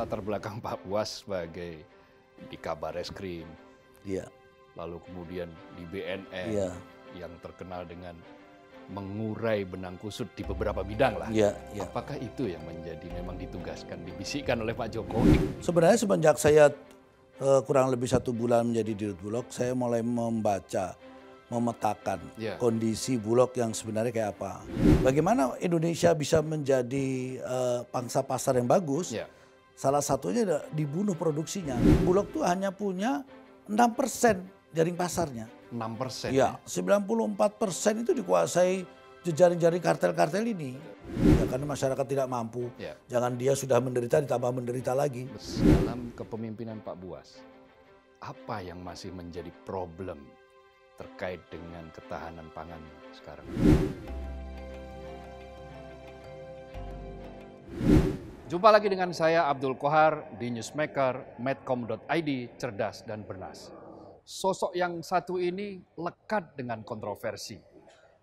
latar belakang Pak Buas sebagai di Kabar Eskrim, ya. lalu kemudian di BNN ya. yang terkenal dengan mengurai benang kusut di beberapa bidang lah. Ya, ya. Apakah itu yang menjadi memang ditugaskan, dibisikkan oleh Pak Jokowi? Sebenarnya semenjak saya uh, kurang lebih satu bulan menjadi di Bulog, saya mulai membaca, memetakan ya. kondisi Bulog yang sebenarnya kayak apa. Bagaimana Indonesia bisa menjadi uh, pangsa pasar yang bagus? Ya Salah satunya dibunuh produksinya. Bulog tuh hanya punya 6% jaring pasarnya. 6 persen? Iya, ya, 94 persen itu dikuasai jejaring-jaring kartel-kartel ini. Ya, karena masyarakat tidak mampu. Ya. Jangan dia sudah menderita ditambah menderita lagi. Dalam kepemimpinan Pak Buas, apa yang masih menjadi problem terkait dengan ketahanan pangan sekarang? Jumpa lagi dengan saya Abdul Kohar di Newsmaker, medcom.id, cerdas dan bernas. Sosok yang satu ini lekat dengan kontroversi.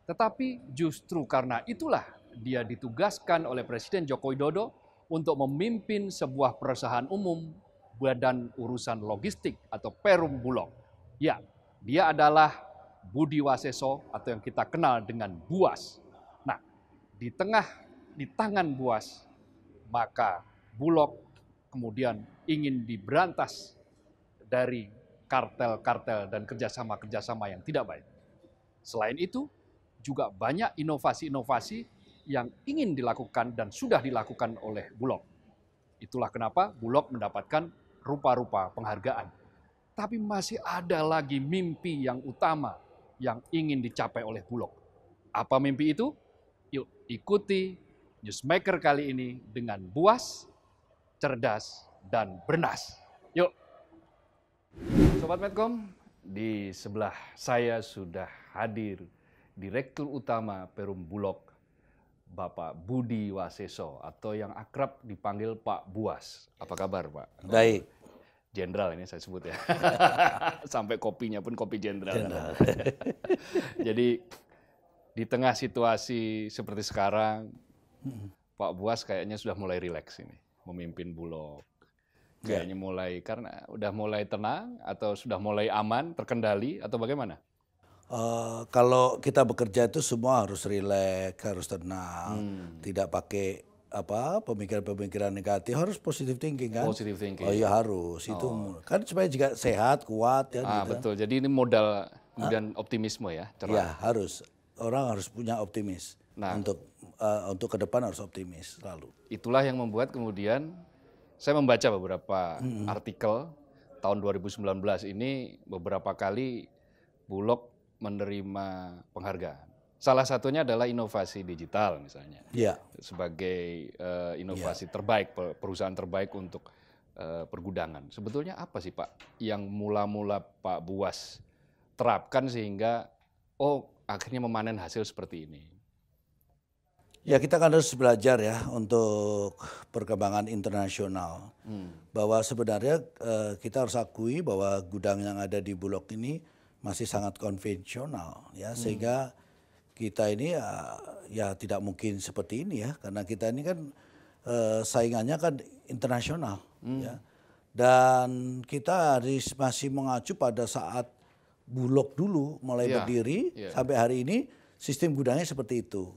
Tetapi justru karena itulah dia ditugaskan oleh Presiden Joko Widodo untuk memimpin sebuah perusahaan umum Badan Urusan Logistik atau Perum Bulog. Ya, dia adalah Budi Waseso atau yang kita kenal dengan Buas. Nah, di tengah di tangan Buas maka Bulog kemudian ingin diberantas dari kartel-kartel dan kerjasama-kerjasama yang tidak baik. Selain itu, juga banyak inovasi-inovasi yang ingin dilakukan dan sudah dilakukan oleh Bulog. Itulah kenapa Bulog mendapatkan rupa-rupa penghargaan. Tapi masih ada lagi mimpi yang utama yang ingin dicapai oleh Bulog. Apa mimpi itu? Yuk ikuti Newsmaker kali ini dengan buas, cerdas, dan bernas. Yuk. Sobat Medcom, di sebelah saya sudah hadir Direktur Utama Perum Bulog, Bapak Budi Waseso atau yang akrab dipanggil Pak Buas. Apa kabar Pak? Baik. Jenderal ini saya sebut ya. Sampai kopinya pun kopi jenderal. Jadi di tengah situasi seperti sekarang, Hmm. Pak Buas kayaknya sudah mulai rileks ini, memimpin Bulog. Iya. Kayaknya yeah. mulai karena udah mulai tenang atau sudah mulai aman, terkendali atau bagaimana? Uh, kalau kita bekerja itu semua harus rileks, harus tenang, hmm. tidak pakai apa pemikiran-pemikiran negatif harus positive thinking kan? Positive thinking. Oh ya harus oh. itu kan supaya juga sehat kuat ya. Ah gitu. Kan? betul. Jadi ini modal ah. dan optimisme ya. Cerah. Ya harus orang harus punya optimis nah, untuk uh, untuk ke depan harus optimis lalu. Itulah yang membuat kemudian saya membaca beberapa hmm. artikel tahun 2019 ini beberapa kali Bulog menerima penghargaan. Salah satunya adalah inovasi digital misalnya. Ya. Sebagai uh, inovasi ya. terbaik perusahaan terbaik untuk uh, pergudangan. Sebetulnya apa sih Pak yang mula-mula Pak Buas terapkan sehingga oh akhirnya memanen hasil seperti ini? Ya kita kan harus belajar ya untuk perkembangan internasional. Hmm. Bahwa sebenarnya uh, kita harus akui bahwa gudang yang ada di Bulog ini masih sangat konvensional ya hmm. sehingga kita ini ya, ya tidak mungkin seperti ini ya karena kita ini kan uh, saingannya kan internasional hmm. ya. Dan kita harus masih mengacu pada saat Bulog dulu mulai yeah. berdiri yeah. sampai hari ini sistem gudangnya seperti itu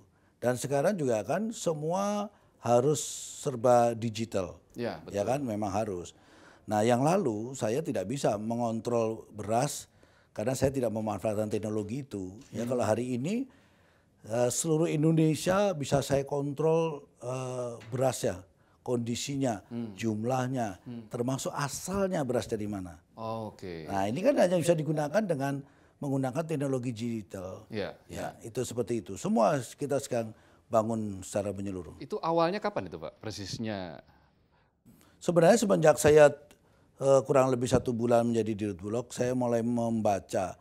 dan sekarang juga kan semua harus serba digital. Ya, ya betul. ya kan memang harus. Nah, yang lalu saya tidak bisa mengontrol beras karena saya tidak memanfaatkan teknologi itu. Ya, kalau hari ini eh, seluruh Indonesia bisa saya kontrol uh, berasnya, kondisinya, hmm. jumlahnya, hmm. termasuk asalnya beras dari mana. Oh, Oke. Okay. Nah, ini kan hanya bisa digunakan dengan menggunakan teknologi digital. Ya, ya, itu seperti itu. Semua kita sekarang bangun secara menyeluruh. Itu awalnya kapan itu Pak persisnya? Sebenarnya semenjak saya uh, kurang lebih satu bulan menjadi dirut bulog, saya mulai membaca,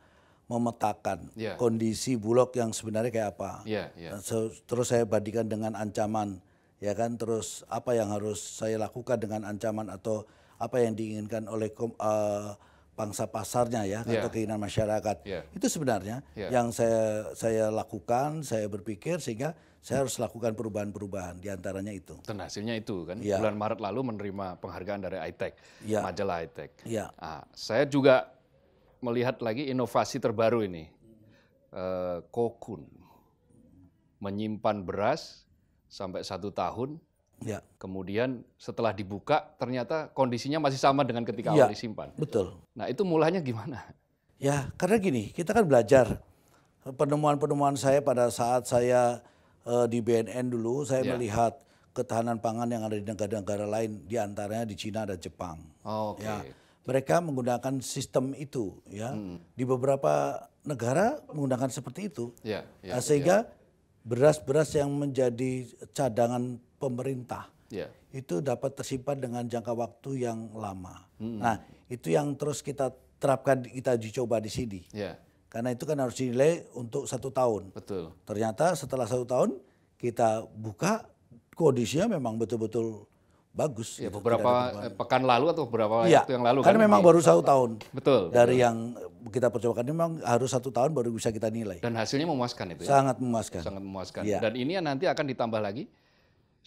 memetakan ya. kondisi bulog yang sebenarnya kayak apa. Ya, ya. Eh, terus saya bandingkan dengan ancaman, ya kan. Terus apa yang harus saya lakukan dengan ancaman atau apa yang diinginkan oleh uh, pangsa pasarnya ya yeah. atau ya. keinginan masyarakat. Yeah. Itu sebenarnya yeah. yang saya saya lakukan, saya berpikir sehingga saya harus lakukan perubahan-perubahan diantaranya itu. Dan hasilnya itu kan yeah. bulan Maret lalu menerima penghargaan dari ITEC, yeah. majalah ITEC. Yeah. Ya. Nah, saya juga melihat lagi inovasi terbaru ini, eh, kokun menyimpan beras sampai satu tahun Ya. Kemudian setelah dibuka ternyata kondisinya masih sama dengan ketika ya, awal disimpan. Betul. Nah itu mulanya gimana? Ya karena gini kita kan belajar penemuan-penemuan saya pada saat saya uh, di BNN dulu saya ya. melihat ketahanan pangan yang ada di negara-negara lain diantaranya di Cina dan Jepang. Oh, Oke. Okay. Ya, mereka menggunakan sistem itu ya hmm. di beberapa negara menggunakan seperti itu. Ya, ya, nah, sehingga ya. beras-beras yang menjadi cadangan pemerintah yeah. itu dapat tersimpan dengan jangka waktu yang lama. Hmm. Nah, itu yang terus kita terapkan, kita dicoba di sini. Yeah. Karena itu kan harus dinilai untuk satu tahun. Betul. Ternyata setelah satu tahun kita buka kondisinya memang betul-betul bagus. Ya, gitu. beberapa eh, pekan lalu atau beberapa ya, waktu yang lalu. Karena kan memang baru satu tahun. Betul. Dari betul. yang kita percobakan memang harus satu tahun baru bisa kita nilai. Dan hasilnya memuaskan itu. Ya? Sangat memuaskan. Sangat memuaskan. Ya. Dan ini nanti akan ditambah lagi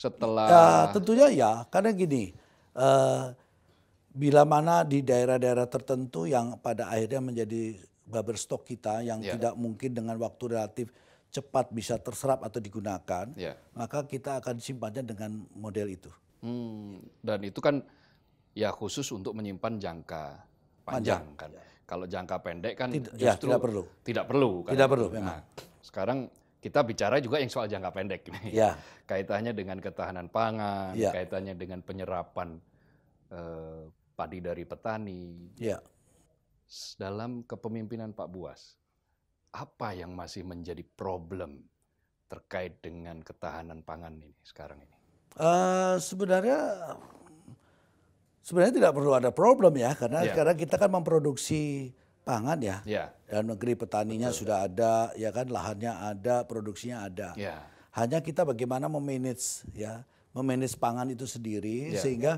setelah ya, tentunya ya karena gini uh, bila mana di daerah-daerah tertentu yang pada akhirnya menjadi buffer stok kita yang yeah. tidak mungkin dengan waktu relatif cepat bisa terserap atau digunakan yeah. maka kita akan simpannya dengan model itu hmm, dan itu kan ya khusus untuk menyimpan jangka panjang, panjang. kan ya. kalau jangka pendek kan tidak, ya, justru ya, tidak perlu tidak perlu kan. tidak perlu memang nah, sekarang kita bicara juga yang soal jangka pendek ini. Ya. Kaitannya dengan ketahanan pangan, ya. kaitannya dengan penyerapan eh, padi dari petani. Ya. Dalam kepemimpinan Pak Buas, apa yang masih menjadi problem terkait dengan ketahanan pangan ini sekarang ini? Uh, sebenarnya sebenarnya tidak perlu ada problem ya karena ya. sekarang kita kan memproduksi pangan ya. Yeah. Dan negeri petaninya Betul. sudah ya. ada, ya kan lahannya ada, produksinya ada. Yeah. Hanya kita bagaimana memanage ya, memanage pangan itu sendiri yeah. sehingga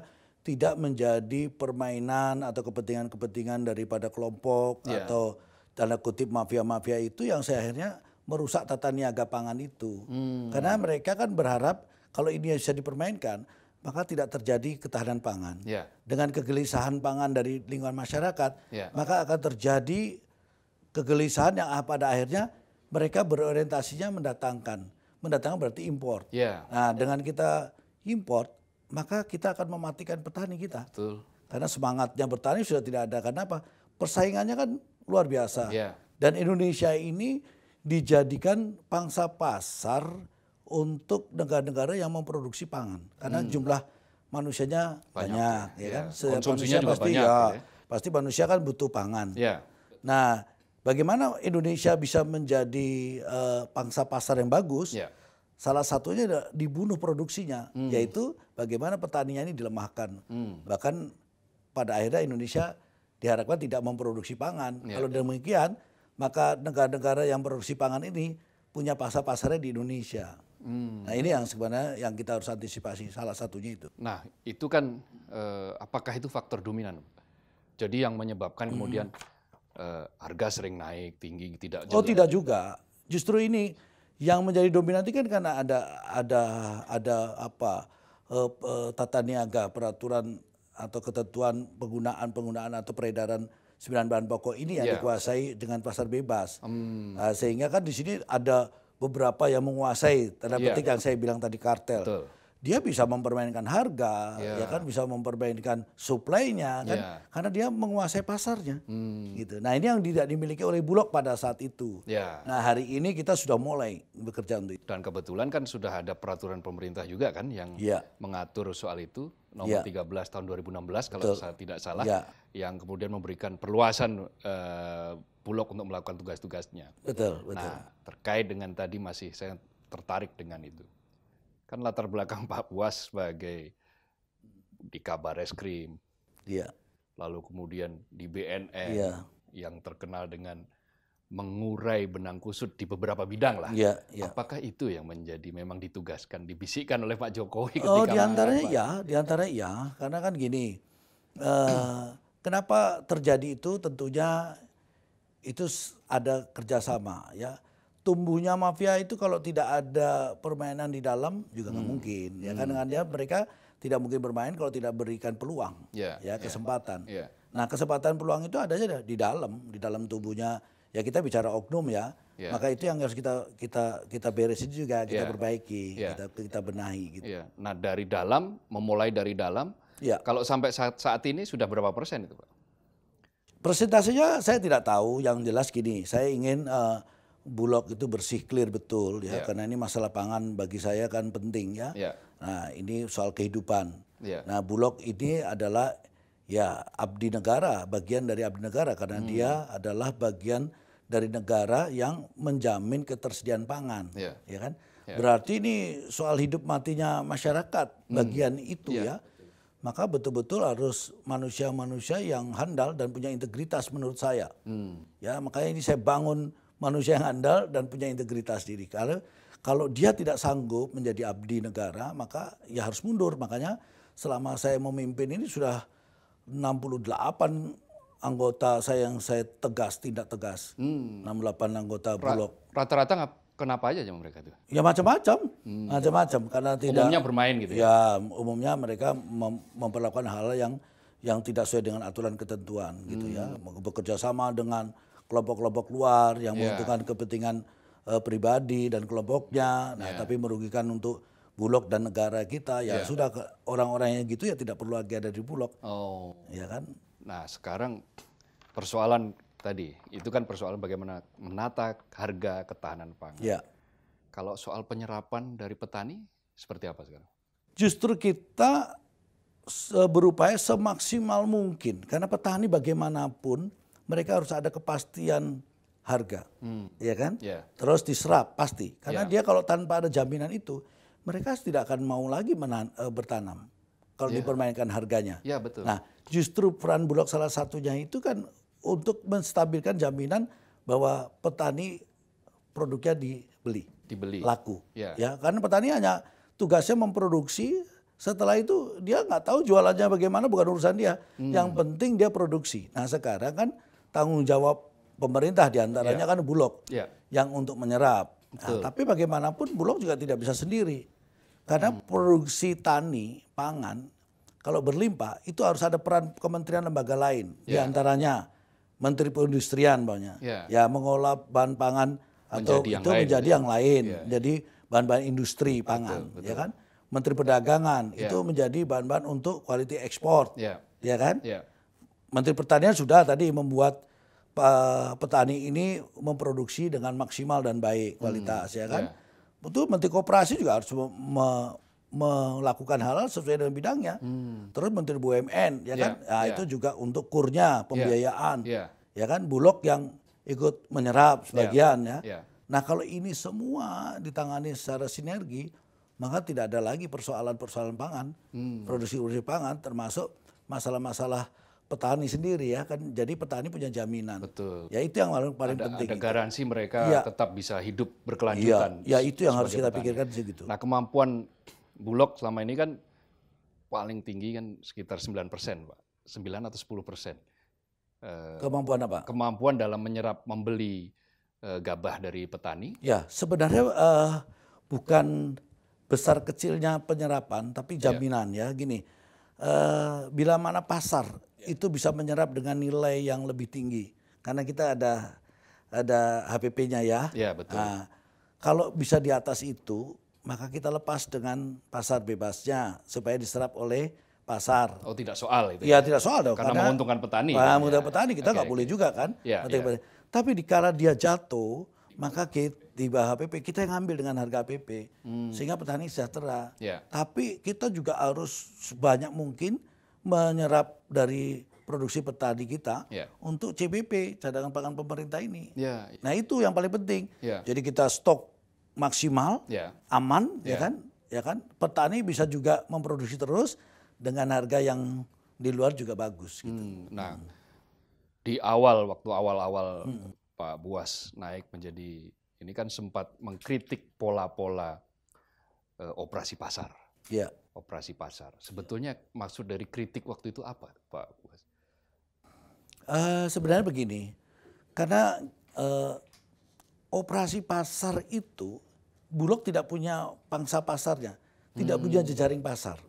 tidak menjadi permainan atau kepentingan-kepentingan daripada kelompok yeah. atau tanda kutip mafia-mafia itu yang saya akhirnya merusak tata niaga pangan itu. Hmm. Karena mereka kan berharap kalau ini bisa dipermainkan, maka tidak terjadi ketahanan pangan. Yeah. Dengan kegelisahan pangan dari lingkungan masyarakat, yeah. maka akan terjadi kegelisahan yang pada akhirnya mereka berorientasinya mendatangkan. Mendatangkan berarti impor. Yeah. Nah, dengan kita import, maka kita akan mematikan petani kita. Betul. Karena semangatnya bertani sudah tidak ada. Karena apa? Persaingannya kan luar biasa. Yeah. Dan Indonesia ini dijadikan pangsa pasar untuk negara-negara yang memproduksi pangan karena hmm. jumlah manusianya banyak, banyak ya, ya kan. Ya. Konsumsinya juga pasti, banyak. Ya, gitu ya. Pasti manusia kan butuh pangan. Ya. Nah, bagaimana Indonesia bisa menjadi uh, pangsa pasar yang bagus? Ya. Salah satunya dibunuh produksinya, hmm. yaitu bagaimana petaninya ini dilemahkan. Hmm. Bahkan pada akhirnya Indonesia diharapkan tidak memproduksi pangan. Ya. Kalau demikian, maka negara-negara yang produksi pangan ini punya pasar-pasarnya di Indonesia. Hmm. Nah ini yang sebenarnya yang kita harus antisipasi salah satunya itu. Nah itu kan eh, apakah itu faktor dominan? Jadi yang menyebabkan hmm. kemudian eh, harga sering naik tinggi tidak? Jelas. Oh tidak juga, justru ini yang menjadi dominan itu kan karena ada ada ada apa eh, eh, tata niaga peraturan atau ketentuan penggunaan penggunaan atau peredaran sembilan bahan pokok ini yang yeah. dikuasai dengan pasar bebas, hmm. nah, sehingga kan di sini ada beberapa yang menguasai tanda iya. petik yang saya bilang tadi kartel. Betul. Dia bisa mempermainkan harga, yeah. ya kan bisa mempermainkan suplainya kan yeah. karena dia menguasai pasarnya. Hmm. Gitu. Nah, ini yang tidak dimiliki oleh Bulog pada saat itu. Yeah. Nah, hari ini kita sudah mulai bekerja untuk itu. Dan kebetulan kan sudah ada peraturan pemerintah juga kan yang yeah. mengatur soal itu nomor yeah. Iya. 13 tahun 2016 kalau Betul. saya tidak salah yeah. yang kemudian memberikan perluasan uh, Bulog untuk melakukan tugas-tugasnya. Betul, nah, betul. Nah, terkait dengan tadi masih saya tertarik dengan itu. Kan latar belakang Pak Buas sebagai di Kabar iya. lalu kemudian di BNN ya. yang terkenal dengan mengurai benang kusut di beberapa bidang lah. Ya, ya. Apakah itu yang menjadi memang ditugaskan, dibisikkan oleh Pak Jokowi ketika Oh, antaranya ya, di antaranya ya. Karena kan gini, uh, kenapa terjadi itu tentunya itu ada kerjasama ya tumbuhnya mafia itu kalau tidak ada permainan di dalam juga nggak hmm. mungkin ya kan hmm. dengan dia mereka tidak mungkin bermain kalau tidak berikan peluang yeah, ya, ya kesempatan yeah. nah kesempatan peluang itu ada saja di dalam di dalam tubuhnya ya kita bicara oknum ya yeah. maka itu yang harus kita kita kita beresin juga kita yeah. perbaiki yeah. kita kita benahi gitu yeah. nah dari dalam memulai dari dalam yeah. kalau sampai saat saat ini sudah berapa persen itu pak Persentasenya saya tidak tahu, yang jelas gini, saya ingin uh, Bulog itu bersih clear betul ya, yeah. karena ini masalah pangan bagi saya kan penting ya. Yeah. Nah ini soal kehidupan. Yeah. Nah Bulog ini adalah ya abdi negara, bagian dari abdi negara karena hmm. dia adalah bagian dari negara yang menjamin ketersediaan pangan, yeah. ya kan? Yeah. Berarti ini soal hidup matinya masyarakat hmm. bagian hmm. itu yeah. ya, ya maka betul-betul harus manusia-manusia yang handal dan punya integritas menurut saya. Hmm. Ya, makanya ini saya bangun manusia yang handal dan punya integritas diri. Kalau kalau dia tidak sanggup menjadi abdi negara, maka ya harus mundur. Makanya selama saya memimpin ini sudah 68 anggota saya yang saya tegas tidak tegas. Hmm. 68 anggota Ra bulog. Rata-rata Kenapa aja cuma mereka itu? Ya macam-macam, macam macam-macam karena tidak. Umumnya bermain gitu. Ya, ya umumnya mereka mem memperlakukan hal yang yang tidak sesuai dengan aturan ketentuan gitu ya, hmm. bekerja sama dengan kelompok-kelompok luar yang yeah. menguntungkan kepentingan uh, pribadi dan kelompoknya, nah yeah. tapi merugikan untuk Bulog dan negara kita ya yeah. sudah orang-orang yang gitu ya tidak perlu lagi ada di Bulog, oh. ya kan? Nah sekarang persoalan tadi itu kan persoalan bagaimana menata harga ketahanan pangan. Ya. Kalau soal penyerapan dari petani seperti apa sekarang? Justru kita berupaya semaksimal mungkin karena petani bagaimanapun mereka harus ada kepastian harga, hmm. ya kan? Yeah. Terus diserap pasti karena yeah. dia kalau tanpa ada jaminan itu mereka tidak akan mau lagi menan, uh, bertanam kalau yeah. dipermainkan harganya. Ya betul. Nah justru peran bulog salah satunya itu kan untuk menstabilkan jaminan bahwa petani produknya dibeli, dibeli. laku. Ya. ya, karena petani hanya tugasnya memproduksi, setelah itu dia nggak tahu jualannya bagaimana bukan urusan dia. Hmm. Yang penting dia produksi. Nah, sekarang kan tanggung jawab pemerintah diantaranya yeah. kan Bulog yeah. yang untuk menyerap. Nah, tapi bagaimanapun Bulog juga tidak bisa sendiri. Karena hmm. produksi tani pangan kalau berlimpah itu harus ada peran kementerian lembaga lain yeah. diantaranya Menteri Perindustrian banyak. Yeah. Ya mengolah bahan pangan atau itu yang menjadi lain, yang lain. Yeah. Jadi bahan-bahan industri pangan, ya betul, ya kan? Menteri Perdagangan yeah. itu menjadi bahan-bahan untuk quality ekspor, yeah. ya kan? Yeah. Menteri Pertanian sudah tadi membuat petani ini memproduksi dengan maksimal dan baik kualitas, hmm. ya kan? Yeah. Betul, Menteri Koperasi juga harus me melakukan hal-hal sesuai dengan bidangnya. Hmm. Terus Menteri BUMN ya yeah, kan, nah, yeah. itu juga untuk kurnya ya, pembiayaan, yeah, yeah. ya kan, Bulog yang ikut menyerap ya, sebagian yeah, ya. Yeah. Nah kalau ini semua ditangani secara sinergi, maka tidak ada lagi persoalan-persoalan pangan, hmm. produksi-produksi pangan, termasuk masalah-masalah petani sendiri ya kan jadi petani punya jaminan betul ya itu yang paling ada, penting ada garansi mereka ya. tetap bisa hidup iya, berkelanjutan ya, ya itu yang harus kita petani. pikirkan di situ nah kemampuan Bulog selama ini kan paling tinggi kan sekitar 9 persen, Pak. 9 atau 10 persen. Eh, kemampuan apa? Kemampuan dalam menyerap, membeli eh, gabah dari petani. Ya, sebenarnya uh, bukan besar kecilnya penyerapan, tapi ya. jaminan ya. ya gini. Uh, bila mana pasar ya. itu bisa menyerap dengan nilai yang lebih tinggi, karena kita ada ada HPP-nya ya. Ya betul. Nah, kalau bisa di atas itu, maka kita lepas dengan pasar bebasnya supaya diserap oleh pasar. Oh tidak soal itu. Ya, ya? tidak soal dong. Karena, karena menguntungkan petani. Nah, menguntungkan ya, petani kita nggak okay, boleh juga kan. Yeah, yeah. Ya. Tapi dikala dia jatuh maka kita, di bawah HPP kita yang ambil dengan harga HPP hmm. sehingga petani sejahtera. Yeah. Tapi kita juga harus sebanyak mungkin menyerap dari produksi petani kita yeah. untuk CPP cadangan pangan pemerintah ini. Yeah. Nah itu yang paling penting. Yeah. Jadi kita stok maksimal, yeah. aman, yeah. ya kan? Ya kan? Petani bisa juga memproduksi terus dengan harga yang di luar juga bagus. Gitu. Hmm, nah, hmm. di awal waktu awal-awal hmm. Pak Buas naik menjadi ini kan sempat mengkritik pola-pola e, operasi pasar. Iya. Yeah. Operasi pasar. Sebetulnya yeah. maksud dari kritik waktu itu apa, Pak Buas? Uh, sebenarnya begini, karena uh, operasi pasar itu Bulog tidak punya pangsa pasarnya, tidak hmm. punya jejaring pasar.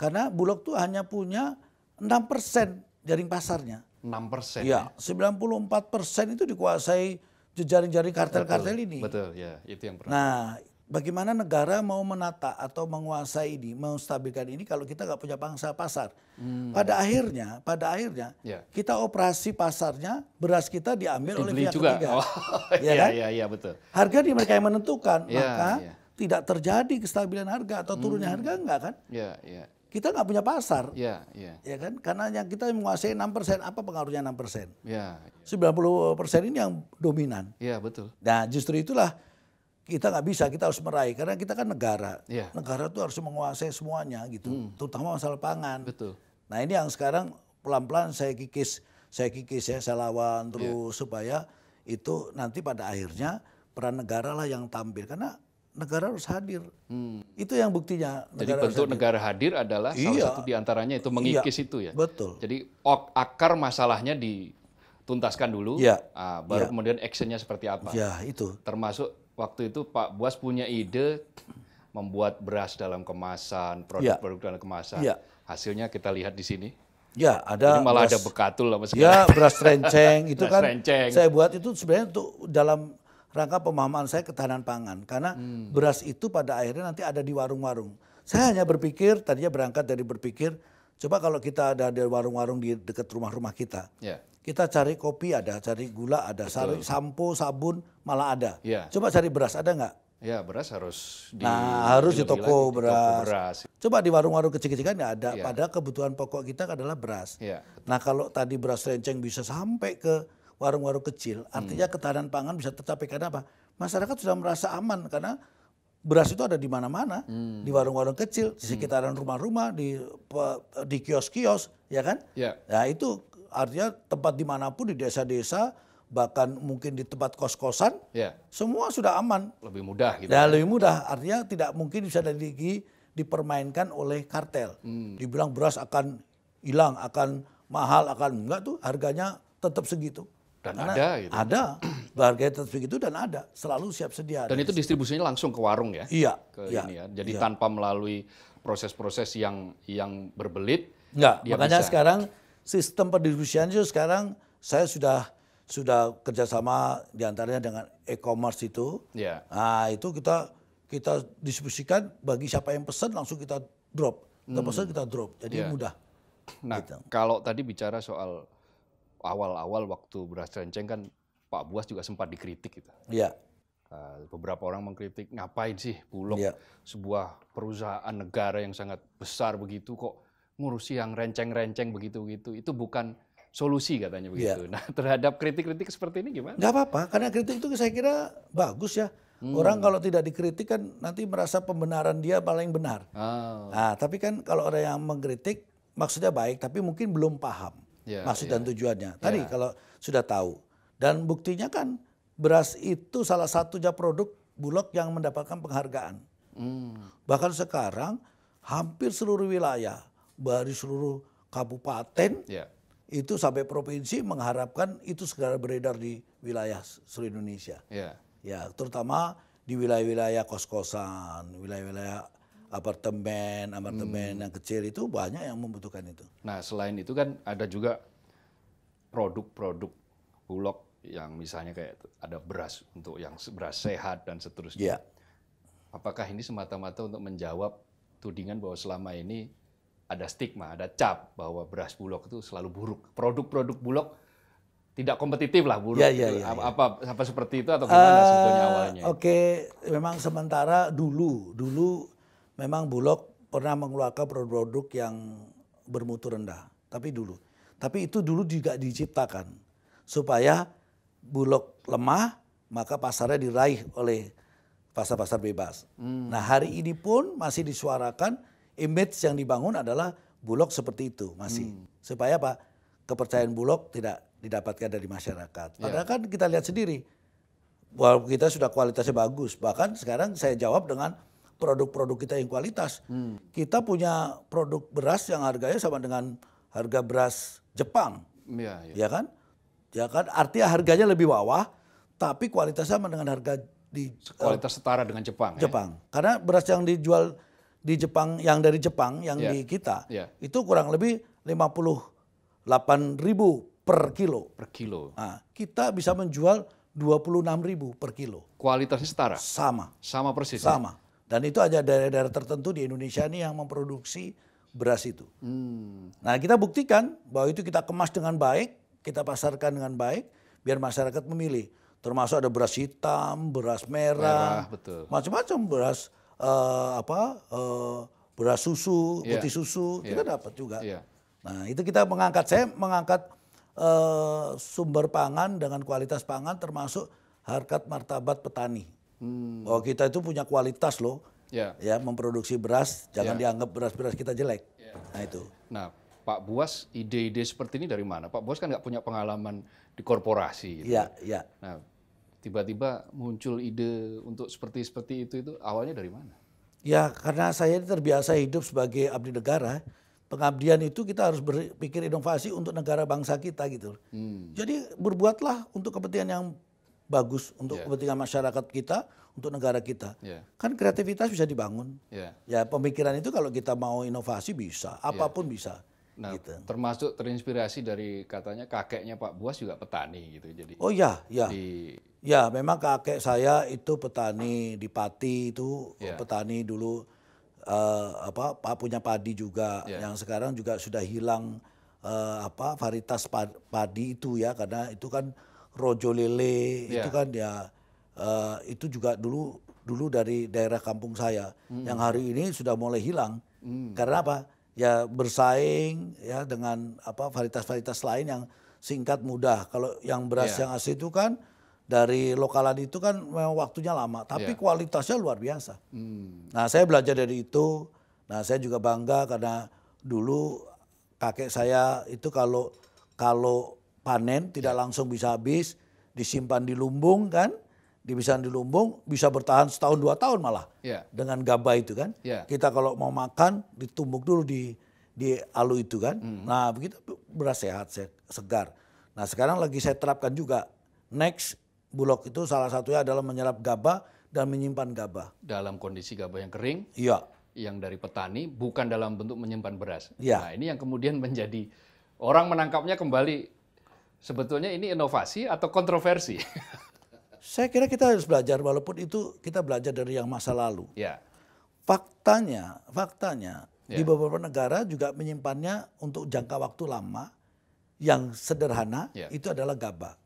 Karena Bulog tuh hanya punya 6% jaring pasarnya. 6%. Iya, ya, ya? 94% itu dikuasai jejaring-jaring kartel-kartel ini. Betul, ya, itu yang pernah. Nah, bagaimana negara mau menata atau menguasai ini, menstabilkan ini kalau kita nggak punya pangsa pasar. Hmm. Pada akhirnya, pada akhirnya yeah. kita operasi pasarnya beras kita diambil Dibli oleh pihak juga. ketiga. Oh, ya, ya kan? Iya, iya, betul. Harga di mereka yang menentukan, yeah, maka yeah. tidak terjadi kestabilan harga atau turunnya hmm. harga enggak kan? Iya, yeah, Kita nggak punya pasar, ya, ya. ya kan? Karena yang kita menguasai 6 persen, apa pengaruhnya 6 persen? Ya, 90 ya. persen ini yang dominan. Ya betul. Nah justru itulah kita nggak bisa, kita harus meraih karena kita kan negara. Yeah. Negara itu harus menguasai semuanya gitu, hmm. terutama masalah pangan. Betul. Nah ini yang sekarang pelan-pelan saya kikis, saya kikis ya, saya lawan iya. terus yeah. supaya itu nanti pada akhirnya peran negara lah yang tampil karena negara harus hadir. Hmm. Itu yang buktinya. Jadi bentuk hadir. negara hadir adalah iya. salah satu diantaranya itu mengikis iya. itu ya. Betul. Jadi akar masalahnya dituntaskan dulu, ya. uh, baru ya. kemudian actionnya seperti apa. Ya itu. Termasuk waktu itu Pak Buas punya ide membuat beras dalam kemasan, produk-produk ya. dalam kemasan. Ya. Hasilnya kita lihat di sini. Ya, ada Ini malah beras, ada bekatul lah Ya, beras renceng itu beras kan renceng. saya buat itu sebenarnya untuk dalam rangka pemahaman saya ketahanan pangan karena hmm. beras itu pada akhirnya nanti ada di warung-warung. Saya hanya berpikir tadinya berangkat dari berpikir coba kalau kita ada di warung-warung di dekat rumah-rumah kita. Yeah. Kita cari kopi ada, cari gula ada, Betul. cari sampo, sabun malah ada. Ya. Coba cari beras ada nggak? Ya beras harus di, nah harus di toko, lagi, beras. toko beras. Coba di warung-warung kecil-kecilan nggak ada. Ya. Padahal kebutuhan pokok kita adalah beras. Ya. Nah kalau tadi beras renceng bisa sampai ke warung-warung kecil, hmm. artinya hmm. ketahanan pangan bisa tercapai karena apa? Masyarakat sudah merasa aman karena beras itu ada di mana-mana, hmm. di warung-warung kecil, di hmm. sekitaran rumah-rumah, di di kios-kios, ya kan? Ya. Nah itu artinya tempat dimanapun di desa-desa bahkan mungkin di tempat kos-kosan yeah. semua sudah aman lebih mudah gitu ya, ya lebih mudah artinya tidak mungkin bisa lagi dipermainkan oleh kartel hmm. dibilang beras akan hilang akan mahal akan enggak tuh harganya tetap segitu dan Karena ada gitu. ada harganya tetap segitu dan ada selalu siap sedia dan itu distribusinya langsung ke warung ya iya ke iya, ya jadi iya. tanpa melalui proses-proses yang yang berbelit Enggak, makanya bisa. sekarang sistem pendistribusian itu sekarang saya sudah sudah kerjasama diantaranya dengan e-commerce itu. Yeah. Nah itu kita kita distribusikan bagi siapa yang pesan langsung kita drop. Kita hmm. pesan kita drop, jadi yeah. mudah. Nah gitu. kalau tadi bicara soal awal-awal waktu beras renceng kan Pak Buas juga sempat dikritik gitu. Iya. Yeah. Beberapa orang mengkritik ngapain sih Bulog yeah. sebuah perusahaan negara yang sangat besar begitu kok ngurusi yang renceng-renceng begitu-gitu itu bukan solusi katanya iya. begitu. Ya. Nah terhadap kritik-kritik seperti ini gimana? Gak apa-apa karena kritik itu saya kira bagus ya. Hmm. Orang kalau tidak dikritik kan nanti merasa pembenaran dia paling benar. Oh. Nah tapi kan kalau ada yang mengkritik maksudnya baik tapi mungkin belum paham ya, maksud ya. dan tujuannya. Tadi ya. kalau sudah tahu dan buktinya kan beras itu salah satu satunya produk Bulog yang mendapatkan penghargaan. Hmm. Bahkan sekarang hampir seluruh wilayah dari seluruh kabupaten yeah. itu sampai provinsi mengharapkan itu segera beredar di wilayah seluruh Indonesia. Yeah. Ya, terutama di wilayah-wilayah kos-kosan, wilayah-wilayah apartemen, apartemen hmm. yang kecil itu banyak yang membutuhkan itu. Nah, selain itu kan ada juga produk-produk bulog yang misalnya kayak ada beras untuk yang beras sehat dan seterusnya. Yeah. Apakah ini semata-mata untuk menjawab tudingan bahwa selama ini ada stigma, ada cap bahwa beras bulog itu selalu buruk. Produk-produk bulog tidak kompetitif lah buruk. Ya, ya, gitu. ya, apa, ya. apa apa seperti itu atau gimana uh, sebetulnya awalnya? Oke, okay. memang sementara dulu dulu memang bulog pernah mengeluarkan produk-produk yang bermutu rendah, tapi dulu. Tapi itu dulu juga diciptakan supaya bulog lemah maka pasarnya diraih oleh pasar-pasar bebas. Hmm. Nah, hari ini pun masih disuarakan image yang dibangun adalah Bulog seperti itu masih. Hmm. Supaya apa kepercayaan Bulog tidak didapatkan dari masyarakat. Ya. Padahal yeah. kan kita lihat sendiri walaupun kita sudah kualitasnya bagus, bahkan sekarang saya jawab dengan produk-produk kita yang kualitas. Hmm. Kita punya produk beras yang harganya sama dengan harga beras Jepang. Ya, yeah. ya kan? Ya kan? Artinya harganya lebih bawah, tapi kualitasnya sama dengan harga di kualitas uh, setara dengan Jepang. Ya? Jepang. Ya? Karena beras yang dijual di Jepang yang dari Jepang yang yeah. di kita yeah. itu kurang lebih 58 ribu per kilo. Per kilo. Nah, kita bisa menjual 26 ribu per kilo. Kualitasnya setara? Sama. Sama persis? Ya? Sama. Ya? Dan itu aja daerah-daerah tertentu di Indonesia ini yang memproduksi beras itu. Hmm. Nah kita buktikan bahwa itu kita kemas dengan baik, kita pasarkan dengan baik, biar masyarakat memilih. Termasuk ada beras hitam, beras merah, merah macam-macam beras uh, apa uh, beras susu, yeah. putih susu yeah. kita dapat juga. Yeah. Nah itu kita mengangkat saya mengangkat uh, sumber pangan dengan kualitas pangan termasuk harkat martabat petani. Hmm. Bahwa oh, kita itu punya kualitas loh. Yeah. Ya memproduksi beras, jangan yeah. dianggap beras-beras kita jelek. Yeah. Nah itu. Nah Pak Buas ide-ide seperti ini dari mana? Pak Buas kan nggak punya pengalaman di korporasi. Iya, gitu. iya. Ya. Nah, tiba-tiba muncul ide untuk seperti seperti itu itu awalnya dari mana? Ya karena saya terbiasa hidup sebagai abdi negara, pengabdian itu kita harus berpikir inovasi untuk negara bangsa kita gitu. Hmm. Jadi berbuatlah untuk kepentingan yang bagus untuk yeah. kepentingan masyarakat kita, untuk negara kita. Yeah. Kan kreativitas bisa dibangun. Yeah. Ya pemikiran itu kalau kita mau inovasi bisa, ya. apapun yeah. bisa. Nah, gitu. termasuk terinspirasi dari katanya kakeknya Pak Buas juga petani gitu. Jadi Oh ya, ya. Di Ya, memang kakek saya itu petani di Pati itu yeah. petani dulu uh, apa punya padi juga yeah. yang sekarang juga sudah hilang uh, apa varietas padi itu ya karena itu kan rojo lele yeah. itu kan ya uh, itu juga dulu dulu dari daerah kampung saya mm. yang hari ini sudah mulai hilang. Mm. Karena apa? Ya bersaing ya dengan apa varietas-varietas lain yang singkat mudah. Kalau yang beras yeah. yang asli itu kan dari lokalan itu kan memang waktunya lama, tapi yeah. kualitasnya luar biasa. Hmm. Nah, saya belajar dari itu. Nah, saya juga bangga karena dulu kakek saya itu kalau kalau panen tidak yeah. langsung bisa habis, disimpan di lumbung kan, dibisan di lumbung bisa bertahan setahun dua tahun malah yeah. dengan gabah itu kan. Yeah. Kita kalau mau makan ditumbuk dulu di di alu itu kan. Mm. Nah, begitu beras sehat, segar. Nah, sekarang lagi saya terapkan juga next bulog itu salah satunya adalah menyerap gabah dan menyimpan gabah. Dalam kondisi gabah yang kering? Iya. Yang dari petani bukan dalam bentuk menyimpan beras. Iya. Nah, ini yang kemudian menjadi orang menangkapnya kembali sebetulnya ini inovasi atau kontroversi. Saya kira kita harus belajar walaupun itu kita belajar dari yang masa lalu. Ya. Faktanya, faktanya ya. di iya. beberapa negara juga menyimpannya untuk jangka waktu lama yang sederhana ya. itu adalah gabah.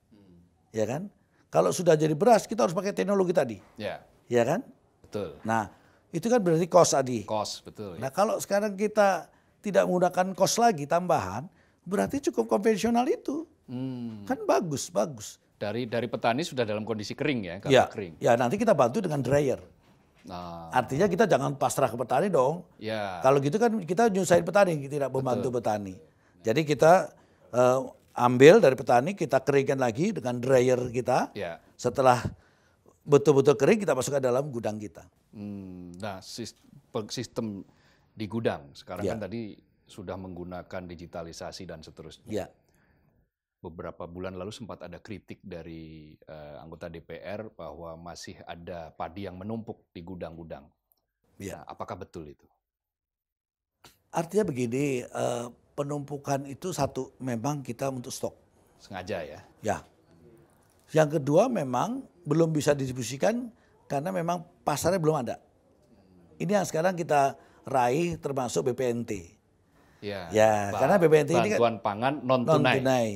Ya kan? Kalau sudah jadi beras, kita harus pakai teknologi tadi. Ya. Yeah. Ya kan? Betul. Nah, itu kan berarti kos tadi. Kos, betul. Ya. Nah, kalau sekarang kita tidak menggunakan kos lagi tambahan, berarti cukup konvensional itu. Hmm. Kan bagus, bagus. Dari dari petani sudah dalam kondisi kering ya, ya kering. Ya, nanti kita bantu dengan dryer. Nah. Artinya kita jangan pasrah ke petani dong. Ya. Kalau gitu kan kita nyusahin petani, tidak membantu Betul. petani. Nah. Jadi kita uh, ambil dari petani, kita keringkan lagi dengan dryer kita. Ya. Setelah betul-betul kering, kita masukkan dalam gudang kita. Hmm, nah, sistem di gudang sekarang ya. kan tadi sudah menggunakan digitalisasi dan seterusnya. Ya. Beberapa bulan lalu sempat ada kritik dari uh, anggota DPR bahwa masih ada padi yang menumpuk di gudang-gudang. Ya. Nah, apakah betul itu? Artinya begini, uh, penumpukan itu satu memang kita untuk stok. Sengaja ya? Ya. Yang kedua memang belum bisa didistribusikan karena memang pasarnya belum ada. Ini yang sekarang kita raih termasuk BPNT. Ya, ya karena BPNT ini kan pangan non tunai. Non -tunai.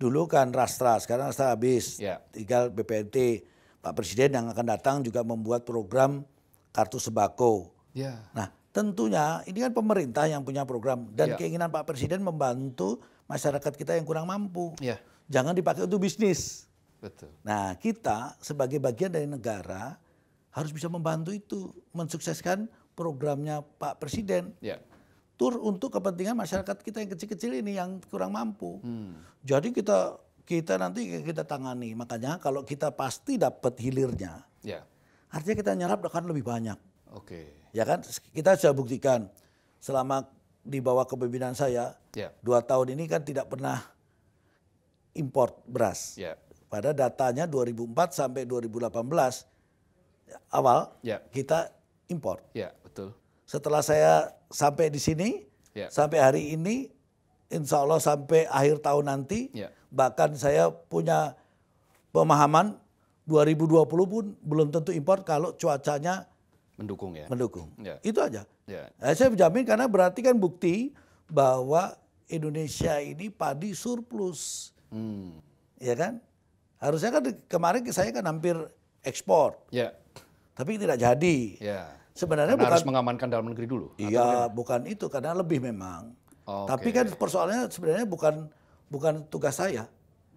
Dulu kan Rastra, sekarang Rastra habis. Ya. Tinggal BPNT. Pak Presiden yang akan datang juga membuat program kartu sebako. Ya. Nah, tentunya ini kan pemerintah yang punya program dan ya. keinginan Pak Presiden membantu masyarakat kita yang kurang mampu. Ya. Jangan dipakai untuk bisnis. Betul. Nah, kita sebagai bagian dari negara harus bisa membantu itu mensukseskan programnya Pak Presiden. Ya. Tur untuk kepentingan masyarakat kita yang kecil-kecil ini yang kurang mampu. Hmm. Jadi kita kita nanti kita tangani. Makanya kalau kita pasti dapat hilirnya, yeah. artinya kita nyerap akan lebih banyak. Oke. Okay. Ya kan? Kita sudah buktikan selama di bawah kepemimpinan saya yeah. dua tahun ini kan tidak pernah import beras. Yeah. Pada datanya 2004 sampai 2018 awal yeah. kita import. yeah, betul. Setelah saya sampai di sini yeah. sampai hari ini, insya Allah sampai akhir tahun nanti yeah. bahkan saya punya pemahaman 2020 pun belum tentu import kalau cuacanya mendukung ya. Mendukung. Ya. Itu aja. Ya. Nah, saya jamin karena berarti kan bukti bahwa Indonesia ini padi surplus. Hmm. Ya kan? Harusnya kan kemarin saya kan hampir ekspor. Ya. Tapi tidak jadi. Ya. Sebenarnya karena bukan harus mengamankan dalam negeri dulu. Iya, bukan itu karena lebih memang. Okay. Tapi kan persoalannya sebenarnya bukan bukan tugas saya.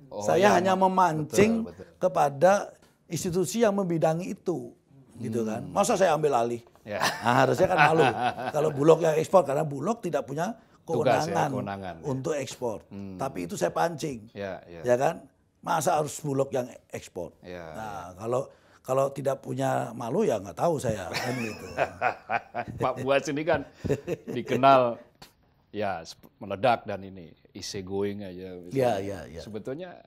Oh, saya ya. hanya memancing betul, betul. kepada institusi yang membidangi itu gitu kan. Hmm. Masa saya ambil alih? Ya. Nah, harusnya kan malu kalau Bulog yang ekspor karena Bulog tidak punya ya, kewenangan, ya, untuk ekspor. Hmm. Tapi itu saya pancing, ya, ya. ya kan? Masa harus Bulog yang ekspor? Ya, nah, ya. kalau kalau tidak punya malu ya nggak tahu saya kan gitu. Pak Buas ini kan dikenal ya meledak dan ini isi going aja. Ya, ya, ya. Sebetulnya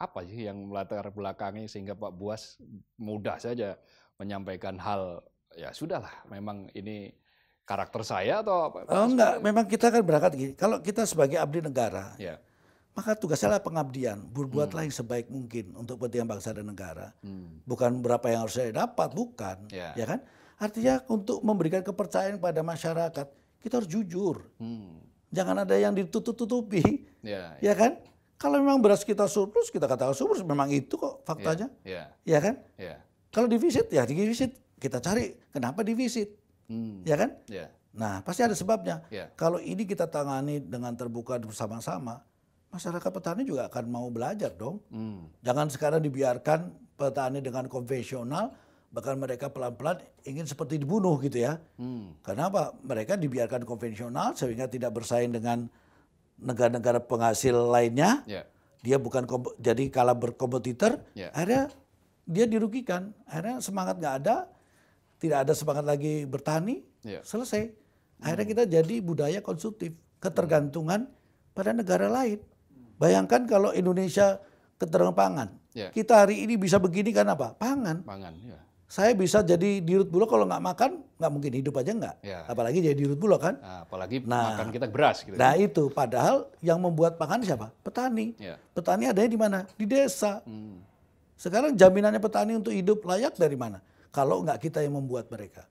apa sih yang melatar belakangi sehingga Pak Buas mudah saja menyampaikan hal ya sudahlah memang ini karakter saya atau apa? Oh, enggak, memang kita kan berangkat gini. Kalau kita sebagai abdi negara, ya. maka tugasnya saya pengabdian. Berbuatlah hmm. yang sebaik mungkin untuk kepentingan bangsa dan negara. Hmm. Bukan berapa yang harus saya dapat, bukan, Ya, ya kan? Artinya untuk memberikan kepercayaan pada masyarakat, kita harus jujur. Hmm. Jangan ada yang ditutup-tutupi, Ya, ya. ya kan? Kalau memang beras kita surplus, kita katakan surplus, memang itu kok ya, faktanya, Ya, ya. ya kan? Ya. Kalau defisit ya defisit kita cari kenapa defisit, hmm. ya kan? Yeah. Nah pasti ada sebabnya. Yeah. Kalau ini kita tangani dengan terbuka bersama-sama, masyarakat petani juga akan mau belajar dong. Hmm. Jangan sekarang dibiarkan petani dengan konvensional, bahkan mereka pelan-pelan ingin seperti dibunuh gitu ya. Hmm. Kenapa? Mereka dibiarkan konvensional sehingga tidak bersaing dengan negara-negara penghasil lainnya. Yeah. Dia bukan jadi kalah berkompetitor, yeah. akhirnya dia dirugikan. Akhirnya semangat nggak ada, tidak ada semangat lagi bertani, yeah. selesai. Akhirnya kita jadi budaya konsumtif, ketergantungan pada negara lain. Bayangkan kalau Indonesia ketergantungan pangan. Yeah. Kita hari ini bisa begini karena apa? Pangan. Pangan, ya. Saya bisa jadi dirut bulog kalau nggak makan, nggak mungkin hidup aja nggak. Ya. Apalagi jadi dirut bulog kan. Nah, apalagi nah, makan kita beras. Gitu. Nah kan. itu, padahal yang membuat pangan siapa? Petani. Ya. Petani adanya di mana? Di desa. Hmm sekarang jaminannya petani untuk hidup layak dari mana? Kalau nggak kita yang membuat mereka.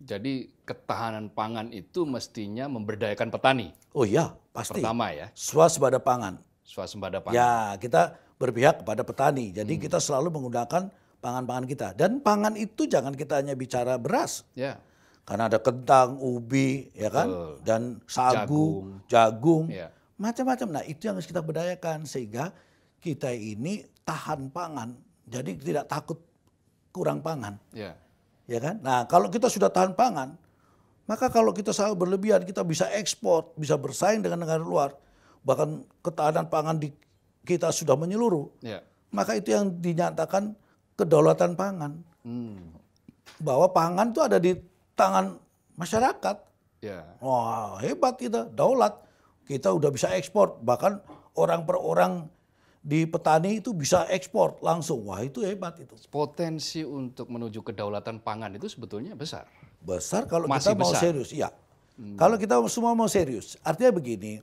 Jadi ketahanan pangan itu mestinya memberdayakan petani. Oh iya, pasti. Pertama ya. Swasembada pangan. Swasembada pangan. Ya, kita berpihak kepada petani. Jadi hmm. kita selalu menggunakan pangan-pangan kita. Dan pangan itu jangan kita hanya bicara beras. Ya. Karena ada kentang, ubi, ya kan? Uh, Dan sagu, jagung, jagung ya. macam-macam. Nah, itu yang harus kita berdayakan sehingga kita ini tahan pangan, jadi tidak takut kurang pangan. Yeah. Ya kan? Nah, kalau kita sudah tahan pangan, maka kalau kita selalu berlebihan, kita bisa ekspor, bisa bersaing dengan negara luar. Bahkan ketahanan pangan di kita sudah menyeluruh. Yeah. Maka itu yang dinyatakan kedaulatan pangan. Hmm. Bahwa pangan itu ada di tangan masyarakat. Yeah. Wah, hebat kita, daulat. Kita udah bisa ekspor, bahkan orang per orang di petani itu bisa ekspor langsung. Wah itu hebat itu. Potensi untuk menuju kedaulatan pangan itu sebetulnya besar. Besar kalau Masih kita besar. mau serius, iya. Hmm. Kalau kita semua mau serius, artinya begini,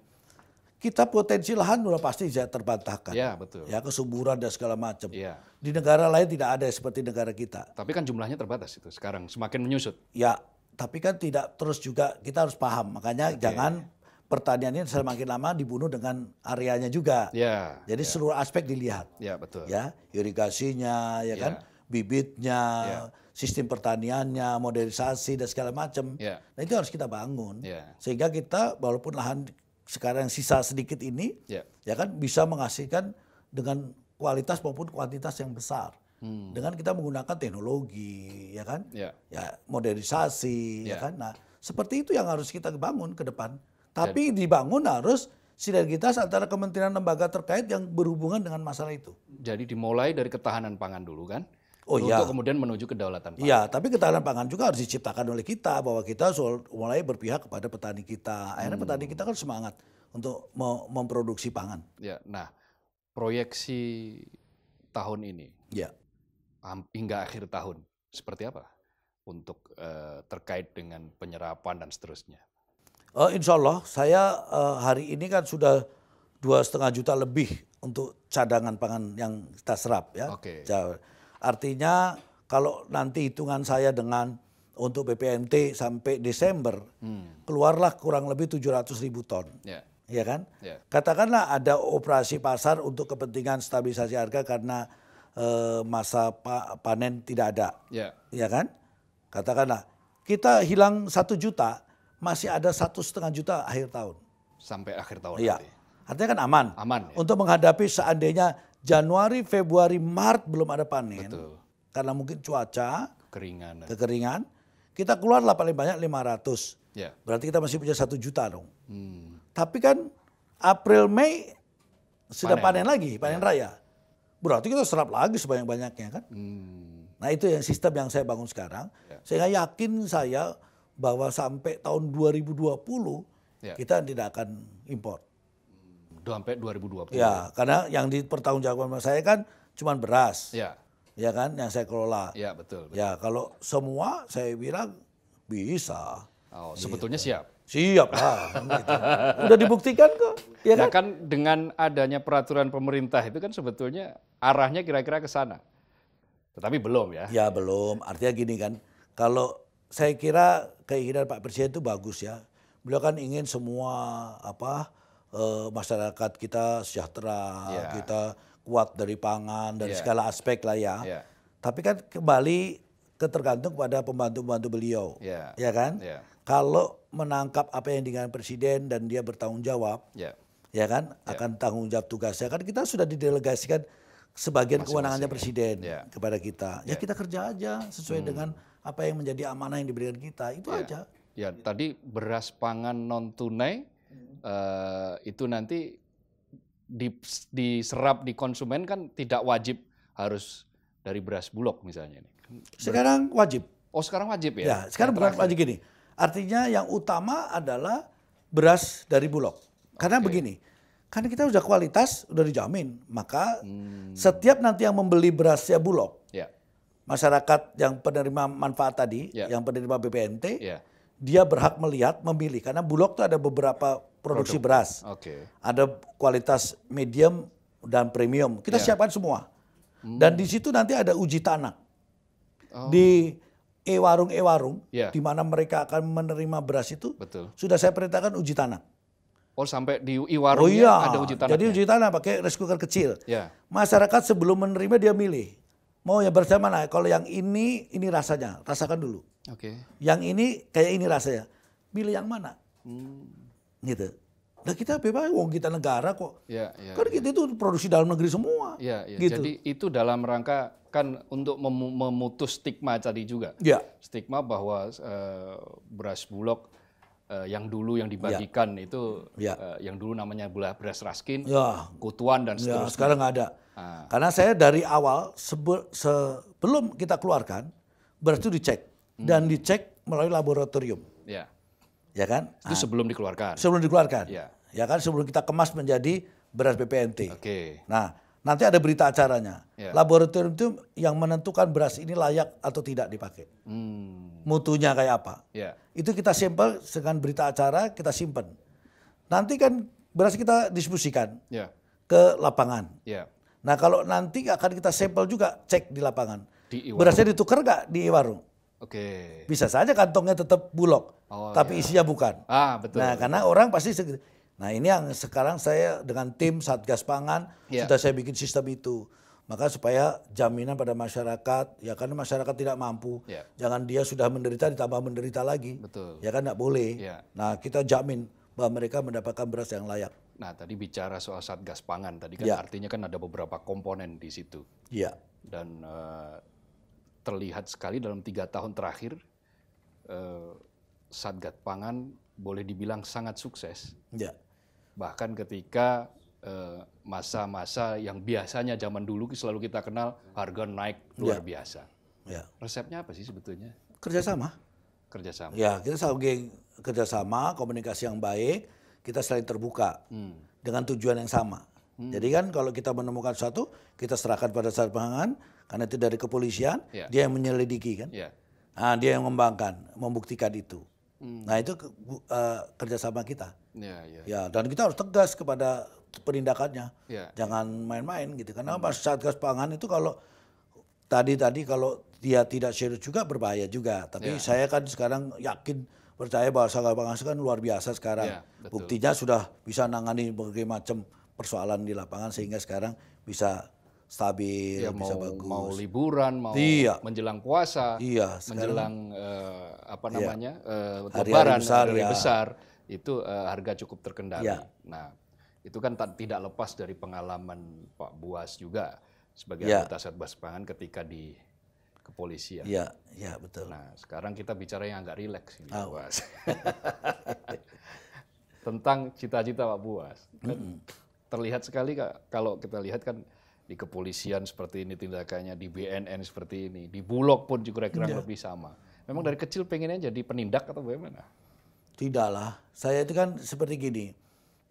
kita potensi lahan sudah pasti bisa terbantahkan. Ya betul. Ya kesuburan dan segala macam. Ya. Di negara lain tidak ada seperti negara kita. Tapi kan jumlahnya terbatas itu sekarang, semakin menyusut. Ya, tapi kan tidak terus juga kita harus paham. Makanya okay. jangan Pertanian ini semakin lama dibunuh dengan areanya juga. Yeah, Jadi yeah. seluruh aspek dilihat. Ya yeah, betul. Ya irigasinya, ya yeah. kan, bibitnya, yeah. sistem pertaniannya, modernisasi dan segala macam. Yeah. Nah itu harus kita bangun yeah. sehingga kita walaupun lahan sekarang sisa sedikit ini, yeah. ya kan bisa menghasilkan dengan kualitas maupun kuantitas yang besar. Hmm. Dengan kita menggunakan teknologi, ya kan, yeah. ya modernisasi, yeah. ya kan. Nah seperti itu yang harus kita bangun ke depan. Tapi jadi, dibangun harus sinergitas antara kementerian lembaga terkait yang berhubungan dengan masalah itu. Jadi dimulai dari ketahanan pangan dulu kan? Oh untuk iya. Untuk kemudian menuju kedaulatan pangan. Iya, tapi ketahanan pangan juga harus diciptakan oleh kita bahwa kita mulai berpihak kepada petani kita. Akhirnya hmm. petani kita kan semangat untuk memproduksi pangan. Ya, nah proyeksi tahun ini. Ya. Hingga akhir tahun seperti apa? Untuk uh, terkait dengan penyerapan dan seterusnya. Uh, insya Allah saya uh, hari ini kan sudah dua setengah juta lebih untuk cadangan pangan yang kita serap ya. Okay. Artinya kalau nanti hitungan saya dengan untuk BPMT sampai Desember hmm. keluarlah kurang lebih tujuh ratus ribu ton. Yeah. Ya iya kan? Yeah. Katakanlah ada operasi pasar untuk kepentingan stabilisasi harga karena eh, masa pa panen tidak ada. Yeah. Ya iya kan? Katakanlah kita hilang satu juta masih ada satu setengah juta akhir tahun. Sampai akhir tahun. Iya. Nanti. Artinya kan aman. Aman. Ya? Untuk menghadapi seandainya Januari, Februari, Maret belum ada panen. Betul. Karena mungkin cuaca. Kekeringan. Kekeringan. Kita keluar lah paling banyak 500. Ya. Berarti kita masih punya satu juta dong. Hmm. Tapi kan April, Mei sudah panen, panen lagi, panen ya. raya. Berarti kita serap lagi sebanyak-banyaknya kan. Hmm. Nah itu yang sistem yang saya bangun sekarang. Ya. Sehingga yakin saya bahwa sampai tahun 2020 ya. kita tidak akan impor. Sampai 2020. Ya, karena yang dipertanggungjawabkan sama saya kan cuma beras. Ya. Ya kan yang saya kelola. Ya, betul, betul. Ya, kalau semua saya bilang bisa. Oh, sebetulnya siap. Siap lah. Kan gitu. Udah dibuktikan kok. Ya, ya kan? kan dengan adanya peraturan pemerintah itu kan sebetulnya arahnya kira-kira ke sana. Tetapi belum ya. Ya belum. Artinya gini kan, kalau saya kira keinginan Pak Presiden itu bagus ya. Beliau kan ingin semua apa e, masyarakat kita sejahtera, yeah. kita kuat dari pangan dari yeah. segala aspek lah ya. Yeah. Tapi kan kembali ketergantung pada pembantu-pembantu beliau, yeah. ya kan? Yeah. Kalau menangkap apa yang dengan presiden dan dia bertanggung jawab, yeah. ya kan, yeah. akan tanggung jawab tugasnya. Kan kita sudah didelegasikan sebagian Masing -masing kewenangannya ya. presiden yeah. kepada kita. Ya, ya kita kerja aja sesuai hmm. dengan apa yang menjadi amanah yang diberikan kita itu ya. aja. Ya, tadi beras pangan non tunai hmm. uh, itu nanti di, diserap di konsumen kan tidak wajib harus dari beras bulog misalnya ini. Sekarang wajib. Oh, sekarang wajib ya. Ya, sekarang bukan wajib gini. Artinya yang utama adalah beras dari bulog. Karena okay. begini, karena kita sudah kualitas, sudah dijamin, maka hmm. setiap nanti yang membeli berasnya bulog, yeah masyarakat yang penerima manfaat tadi, yeah. yang penerima BPNT, yeah. dia berhak melihat, memilih. Karena Bulog itu ada beberapa produksi Produk. beras. Okay. Ada kualitas medium dan premium. Kita yeah. siapkan semua. Hmm. Dan di situ nanti ada uji tanah. Oh. Di e-warung-e-warung, yeah. di mana mereka akan menerima beras itu, Betul. sudah saya perintahkan uji tanah. Oh sampai di e-warung oh, iya. ada uji tanah. Jadi uji tanah pakai rice cooker kecil. Yeah. Masyarakat sebelum menerima dia milih Mau ya bersama nah, kalau yang ini ini rasanya, rasakan dulu. Oke. Okay. Yang ini kayak ini rasanya. Pilih yang mana? Hmm. Gitu. Nah kita bebas, wong kita negara kok. Ya, ya, kan ya. kita itu produksi dalam negeri semua. Ya, ya. Gitu. Jadi itu dalam rangka kan untuk mem memutus stigma tadi juga. Ya. Stigma bahwa uh, beras bulog uh, yang dulu yang ya. dibagikan ya. itu ya. Uh, yang dulu namanya beras raskin, ya. kutuan dan ya, seterusnya. Ya, sekarang nggak ada. Ah. Karena saya dari awal sebelum kita keluarkan berarti itu dicek hmm. dan dicek melalui laboratorium. Ya. Ya kan? Itu ah. sebelum dikeluarkan. Sebelum dikeluarkan. Ya. ya kan sebelum kita kemas menjadi beras BPNT. Oke. Nah, nanti ada berita acaranya. Ya. Laboratorium itu yang menentukan beras ini layak atau tidak dipakai. Hmm. Mutunya kayak apa? Ya. Itu kita simpel dengan berita acara kita simpen. Nanti kan beras kita distribusikan. Ya. ke lapangan. Ya. Nah kalau nanti akan kita sampel juga cek di lapangan. Di Berasnya ditukar gak di warung? Oke. Okay. Bisa saja kantongnya tetap bulok, oh, tapi iya. isinya bukan. Ah betul. Nah karena orang pasti Nah ini yang sekarang saya dengan tim Satgas Pangan yeah. sudah saya bikin sistem itu. Maka supaya jaminan pada masyarakat, ya karena masyarakat tidak mampu, yeah. jangan dia sudah menderita ditambah menderita lagi. Betul. Ya kan tidak boleh. Yeah. Nah kita jamin bahwa mereka mendapatkan beras yang layak. Nah, tadi bicara soal satgas pangan, tadi kan ya. artinya kan ada beberapa komponen di situ. Iya. Dan uh, terlihat sekali dalam tiga tahun terakhir uh, satgas pangan boleh dibilang sangat sukses. Iya. Bahkan ketika eh, masa-masa uh, yang biasanya zaman dulu selalu kita kenal harga naik luar ya. biasa. Ya. Resepnya apa sih sebetulnya? Kerjasama. Kerjasama. Ya, kita saling kerjasama, komunikasi yang baik kita saling terbuka hmm. dengan tujuan yang sama. Hmm. Jadi kan kalau kita menemukan sesuatu, kita serahkan pada saat pengangan, karena itu dari kepolisian, yeah. dia yang menyelidiki kan, yeah. nah, dia yang mengembangkan, membuktikan itu. Hmm. Nah itu uh, kerjasama kita. Yeah, yeah. Ya dan kita harus tegas kepada penindakannya, yeah. jangan main-main gitu. Karena hmm. saat Satgas pangan itu kalau tadi tadi kalau dia tidak serius juga berbahaya juga. Tapi yeah. saya kan sekarang yakin percaya bahwa bangsa kan luar biasa sekarang. Ya, Buktinya sudah bisa nangani berbagai macam persoalan di lapangan sehingga sekarang bisa stabil, ya, bisa mau, bagus. Mau liburan, mau iya. menjelang puasa, iya, menjelang uh, apa iya. namanya iya. uh, hari, lebaran, besar, hari ya. besar itu uh, harga cukup terkendali. Ya. Nah, itu kan tidak lepas dari pengalaman Pak Buas juga sebagai ya. anggota Satgas Pangan ketika di kepolisian. Iya, ya, betul. Nah, sekarang kita bicara yang agak rileks ini, oh. Buas. Tentang cita-cita Pak Buas. mm -hmm. Terlihat sekali kak, kalau kita lihat kan di kepolisian seperti ini tindakannya, di BNN seperti ini, di Bulog pun juga kira-kira ya. lebih sama. Memang dari kecil pengennya jadi penindak atau bagaimana? Tidaklah. Saya itu kan seperti gini.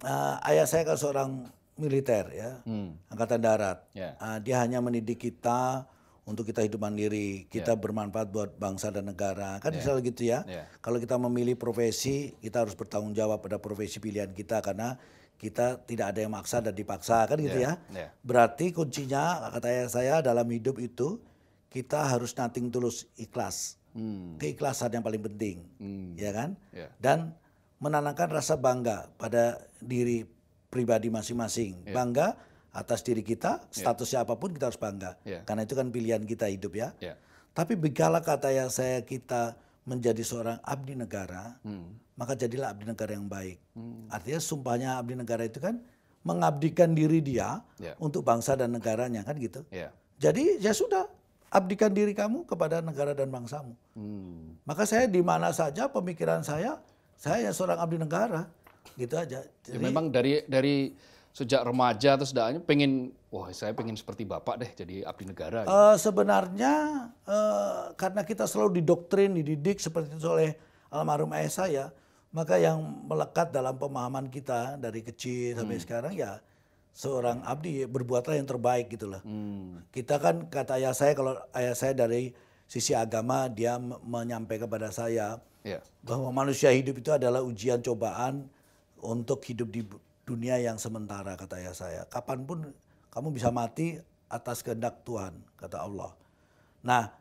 Uh, ayah saya kan seorang militer ya, hmm. angkatan darat. Yeah. Ya. Uh, dia hanya mendidik kita untuk kita hidup mandiri, kita yeah. bermanfaat buat bangsa dan negara. Kan yeah. misalnya gitu ya. Yeah. Kalau kita memilih profesi, kita harus bertanggung jawab pada profesi pilihan kita karena kita tidak ada yang maksa dan dipaksa kan gitu yeah. ya. Yeah. Ya. Berarti kuncinya kata saya dalam hidup itu kita harus nating tulus ikhlas. Hmm. Keikhlasan yang paling penting. Hmm. Ya kan? Yeah. Dan menanamkan rasa bangga pada diri pribadi masing-masing. Yeah. Bangga atas diri kita, statusnya yeah. apapun kita harus bangga. Yeah. Karena itu kan pilihan kita hidup ya. Yeah. Tapi begala kata yang saya kita menjadi seorang abdi negara, hmm. maka jadilah abdi negara yang baik. Hmm. Artinya sumpahnya abdi negara itu kan mengabdikan diri dia yeah. untuk bangsa dan negaranya kan gitu. Yeah. Jadi ya sudah abdikan diri kamu kepada negara dan bangsamu. Hmm. Maka saya di mana saja pemikiran saya, saya seorang abdi negara gitu aja. Ya, Jadi, ya memang dari dari sejak remaja atau daannya pengen wah saya pengen seperti bapak deh jadi abdi negara. Uh, sebenarnya uh, karena kita selalu didoktrin, dididik seperti itu oleh almarhum ayah saya, maka yang melekat dalam pemahaman kita dari kecil sampai hmm. sekarang ya seorang abdi berbuatlah yang terbaik gitulah. Hmm. Kita kan kata ayah saya kalau ayah saya dari sisi agama dia menyampaikan kepada saya yeah. bahwa manusia hidup itu adalah ujian cobaan untuk hidup di dunia yang sementara kata ayah saya. Kapanpun kamu bisa mati atas kehendak Tuhan kata Allah. Nah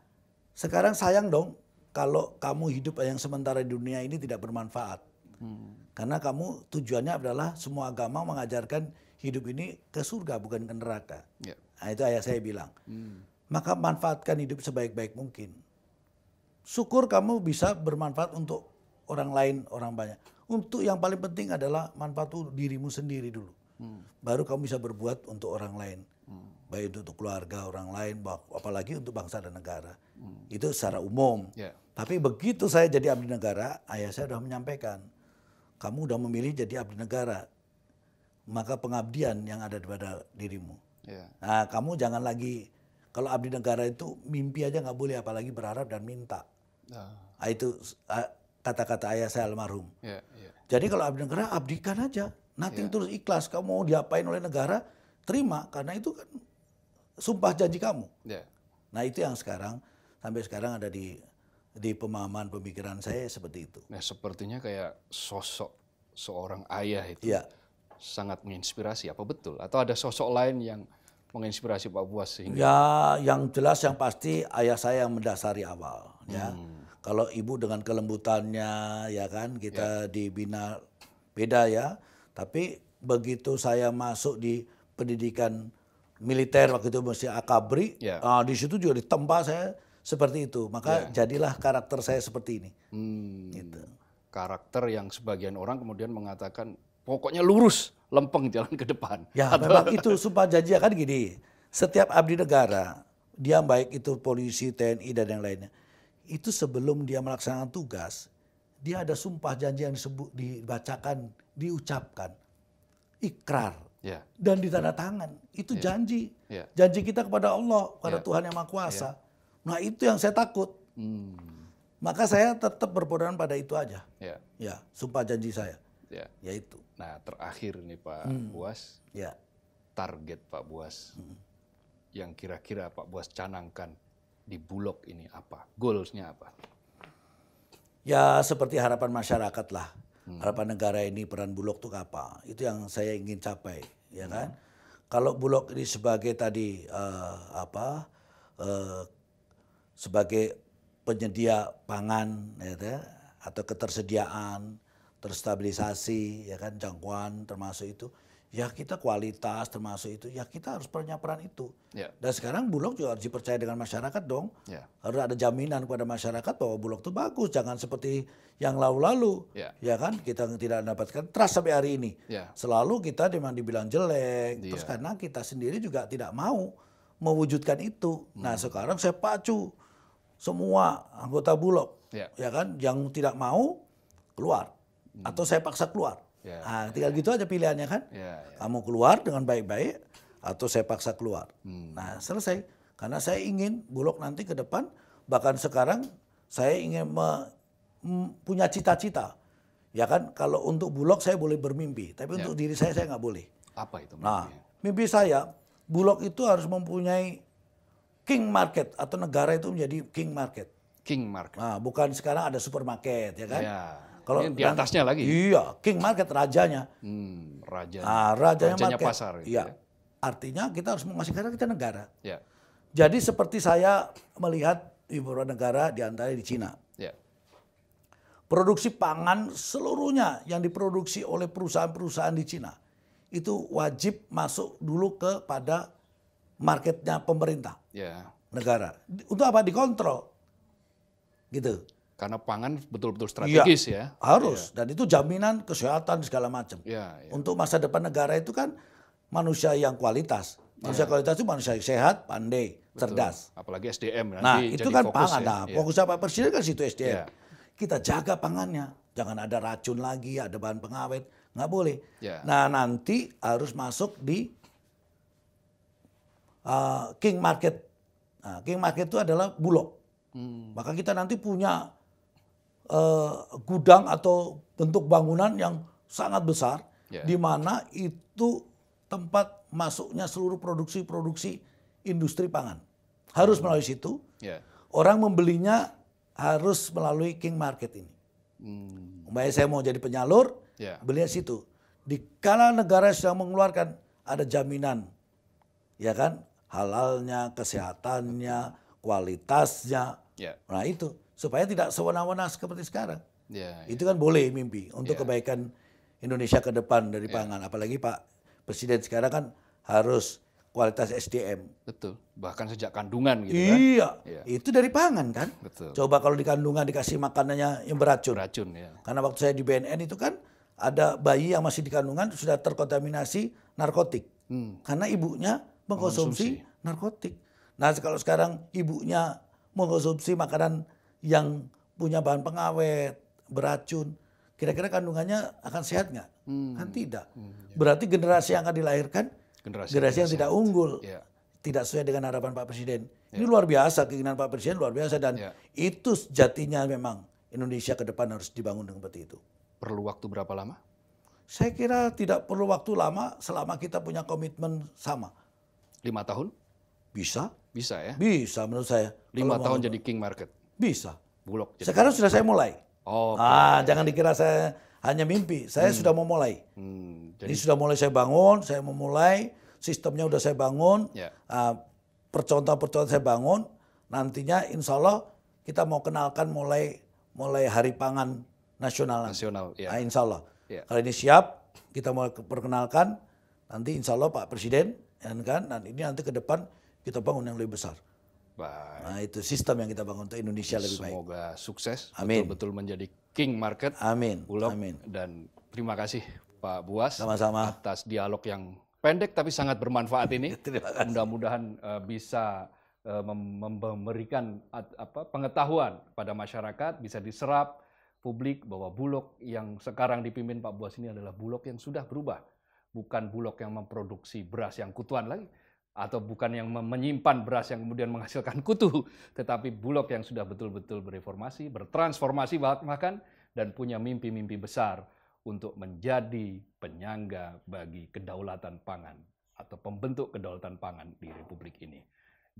sekarang sayang dong kalau kamu hidup yang sementara di dunia ini tidak bermanfaat. Hmm. Karena kamu tujuannya adalah semua agama mengajarkan hidup ini ke surga bukan ke neraka. Yeah. Nah, itu ayah saya bilang. Hmm. Maka manfaatkan hidup sebaik-baik mungkin. Syukur kamu bisa bermanfaat untuk orang lain, orang banyak. Untuk yang paling penting adalah manfaat dirimu sendiri dulu. Hmm. Baru kamu bisa berbuat untuk orang lain. Hmm. Baik untuk keluarga orang lain, apalagi untuk bangsa dan negara. Hmm. Itu secara umum. Yeah. Tapi begitu saya jadi abdi negara, ayah saya sudah menyampaikan, kamu sudah memilih jadi abdi negara, maka pengabdian yang ada pada dirimu. Yeah. Nah, kamu jangan lagi kalau abdi negara itu mimpi aja nggak boleh, apalagi berharap dan minta. Nah, nah itu ah, kata-kata ayah saya almarhum. Yeah, yeah. Jadi kalau abdi negara abdikan aja, nating yeah. terus ikhlas. Kamu mau diapain oleh negara, terima karena itu kan sumpah janji kamu. Yeah. Nah itu yang sekarang sampai sekarang ada di di pemahaman pemikiran saya seperti itu. Nah sepertinya kayak sosok seorang ayah itu yeah. sangat menginspirasi. Apa betul? Atau ada sosok lain yang menginspirasi Pak Buas sehingga? Ya yang jelas yang pasti ayah saya yang mendasari awal. Ya. Hmm. Ya kalau ibu dengan kelembutannya ya kan kita ya. dibina beda ya. Tapi begitu saya masuk di pendidikan militer waktu itu masih akabri, ya. uh, di situ juga ditempa saya seperti itu. Maka ya. jadilah karakter saya seperti ini. Hmm. Gitu. Karakter yang sebagian orang kemudian mengatakan pokoknya lurus, lempeng jalan ke depan. Ya Atau... memang itu sumpah janji kan gini. Setiap abdi negara, dia baik itu polisi, TNI dan yang lainnya itu sebelum dia melaksanakan tugas, dia ada sumpah janji yang disebut, dibacakan, diucapkan, ikrar, yeah. dan ditandatangan. Itu yeah. janji, yeah. janji kita kepada Allah, kepada yeah. Tuhan yang Maha Kuasa. Yeah. Nah itu yang saya takut. Hmm. Maka saya tetap berpedoman pada itu aja. Yeah. Ya, sumpah janji saya. Ya. Yaitu. Nah terakhir nih Pak hmm. Buas, ya. target Pak Buas hmm. yang kira-kira Pak Buas canangkan di Bulog ini apa? Goalsnya apa? Ya seperti harapan masyarakat lah. Hmm. Harapan negara ini peran Bulog itu apa? Itu yang saya ingin capai, ya hmm. kan? Kalau Bulog ini sebagai tadi uh, apa? Uh, sebagai penyedia pangan, ya, kan, atau ketersediaan, terstabilisasi, ya kan, jangkauan termasuk itu ya kita kualitas termasuk itu, ya kita harus punya peran itu. Yeah. Dan sekarang Bulog juga harus dipercaya dengan masyarakat dong. Yeah. Harus ada jaminan kepada masyarakat bahwa Bulog itu bagus, jangan seperti yang lalu-lalu. Yeah. Ya kan, kita tidak mendapatkan trust sampai hari ini. Yeah. Selalu kita memang dibilang jelek, yeah. terus karena kita sendiri juga tidak mau mewujudkan itu. Nah, hmm. Nah sekarang saya pacu semua anggota Bulog, yeah. ya kan, yang tidak mau keluar. Hmm. Atau saya paksa keluar Yeah. Ya. Nah, tinggal gitu aja pilihannya kan. Yeah, yeah. Kamu keluar dengan baik-baik atau saya paksa keluar. Hmm. Nah, selesai. Karena saya ingin Bulog nanti ke depan bahkan sekarang saya ingin me, m, mm, punya cita-cita. Ya kan kalau untuk Bulog saya boleh bermimpi, tapi yeah. untuk diri saya saya nggak boleh. Apa itu mimpi? Nah, mimpi saya Bulog itu harus mempunyai king market atau negara itu menjadi king market. King market. Nah, bukan sekarang ada supermarket ya kan? Yeah. Kalau di atasnya lagi. Iya, king market rajanya. Hmm, raja. Nah, rajanya, rajanya market. pasar. Iya. Ya. Artinya kita harus mengasih karena kita negara. Ya. Jadi seperti saya melihat ibu negara di antara di Cina. Ya. Produksi pangan seluruhnya yang diproduksi oleh perusahaan-perusahaan di Cina itu wajib masuk dulu kepada marketnya pemerintah ya. negara. Untuk apa dikontrol, gitu. Karena pangan betul-betul iya, strategis ya. ya. Harus. Ya. Dan itu jaminan kesehatan segala macam. Ya, ya. Untuk masa depan negara itu kan manusia yang kualitas. Manusia ya. kualitas itu manusia yang sehat, pandai, betul. cerdas. Apalagi SDM nanti Nah, itu kan fokus pangan. Ya. Nah, iya. fokusnya Pak Presiden kan situ SDM. Ya. Kita jaga pangannya. Jangan ada racun lagi, ada bahan pengawet. Nggak boleh. Ya. Nah, nanti harus masuk di uh, king market. Nah, king market itu adalah bulog. Hmm. Maka kita nanti punya uh, gudang atau bentuk bangunan yang sangat besar, yeah. di mana itu tempat masuknya seluruh produksi-produksi industri pangan. Harus hmm. melalui situ. Yeah. Orang membelinya harus melalui king market ini. Hmm. Mbak saya mau jadi penyalur, yeah. belinya situ. Di kala negara sedang mengeluarkan ada jaminan, ya kan halalnya, kesehatannya, kualitasnya. Yeah. Nah itu supaya tidak sewenang-wenang seperti sekarang. Yeah, itu ya. kan boleh mimpi untuk yeah. kebaikan Indonesia ke depan dari yeah. pangan. Apalagi Pak Presiden sekarang kan harus kualitas SDM. Betul. Bahkan sejak kandungan gitu kan. Iya. Ya. Itu dari pangan kan. Betul. Coba kalau di kandungan dikasih makanannya yang beracun. Beracun ya. Karena waktu saya di BNN itu kan ada bayi yang masih di kandungan sudah terkontaminasi narkotik. Hmm. Karena ibunya mengkonsumsi narkotik. Nah kalau sekarang ibunya mengkonsumsi makanan yang punya bahan pengawet, beracun, kira-kira kandungannya akan sehat nggak? Hmm. Kan tidak. Hmm, iya. Berarti generasi yang akan dilahirkan generasi, generasi yang, tidak tidak unggul, ya. tidak sesuai dengan harapan Pak Presiden. Ya. Ini iya. luar biasa keinginan Pak Presiden luar biasa dan ya. itu sejatinya memang Indonesia ke depan harus dibangun dengan seperti itu. Perlu waktu berapa lama? Saya kira tidak perlu waktu lama selama kita punya komitmen sama. Lima tahun? Bisa. Bisa ya? Bisa menurut saya. Lima tahun jadi king market? Bisa. Bulog. Sekarang sudah saya mulai. Oh. Ah, jangan dikira saya hanya mimpi. Saya hmm. sudah mau mulai. Hmm. Jadi, Jadi sudah mulai saya bangun, saya mau mulai. sistemnya sudah saya bangun. Yeah. Uh, ah, percontoh-percontoh saya bangun. Nantinya insya Allah kita mau kenalkan mulai mulai Hari Pangan Nasional. Nasional. Yeah. Ya. Nah, insya Allah. Yeah. Kalau ini siap, kita mau perkenalkan. Nanti insya Allah Pak Presiden, dan ya kan, dan ini nanti ke depan kita bangun yang lebih besar. Baik. Nah itu sistem yang kita bangun untuk Indonesia lebih Semoga baik. Semoga sukses. Amin. Betul-betul menjadi king market. Amin. Bulog. Amin. Dan terima kasih Pak Buas. Sama-sama. Atas dialog yang pendek tapi sangat bermanfaat ini. Mudah-mudahan uh, bisa eh, memberikan apa, pengetahuan pada masyarakat, bisa diserap publik bahwa Bulog yang sekarang dipimpin Pak Buas ini adalah Bulog yang sudah berubah bukan Bulog yang memproduksi beras yang kutuan lagi, atau bukan yang menyimpan beras yang kemudian menghasilkan kutu, tetapi bulog yang sudah betul-betul bereformasi, bertransformasi bahkan dan punya mimpi-mimpi besar untuk menjadi penyangga bagi kedaulatan pangan atau pembentuk kedaulatan pangan di republik ini.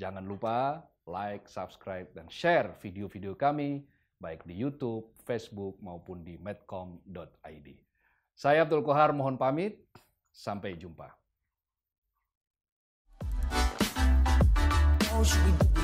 Jangan lupa like, subscribe dan share video-video kami baik di YouTube, Facebook maupun di medcom.id. Saya Abdul Kohar mohon pamit, sampai jumpa. should we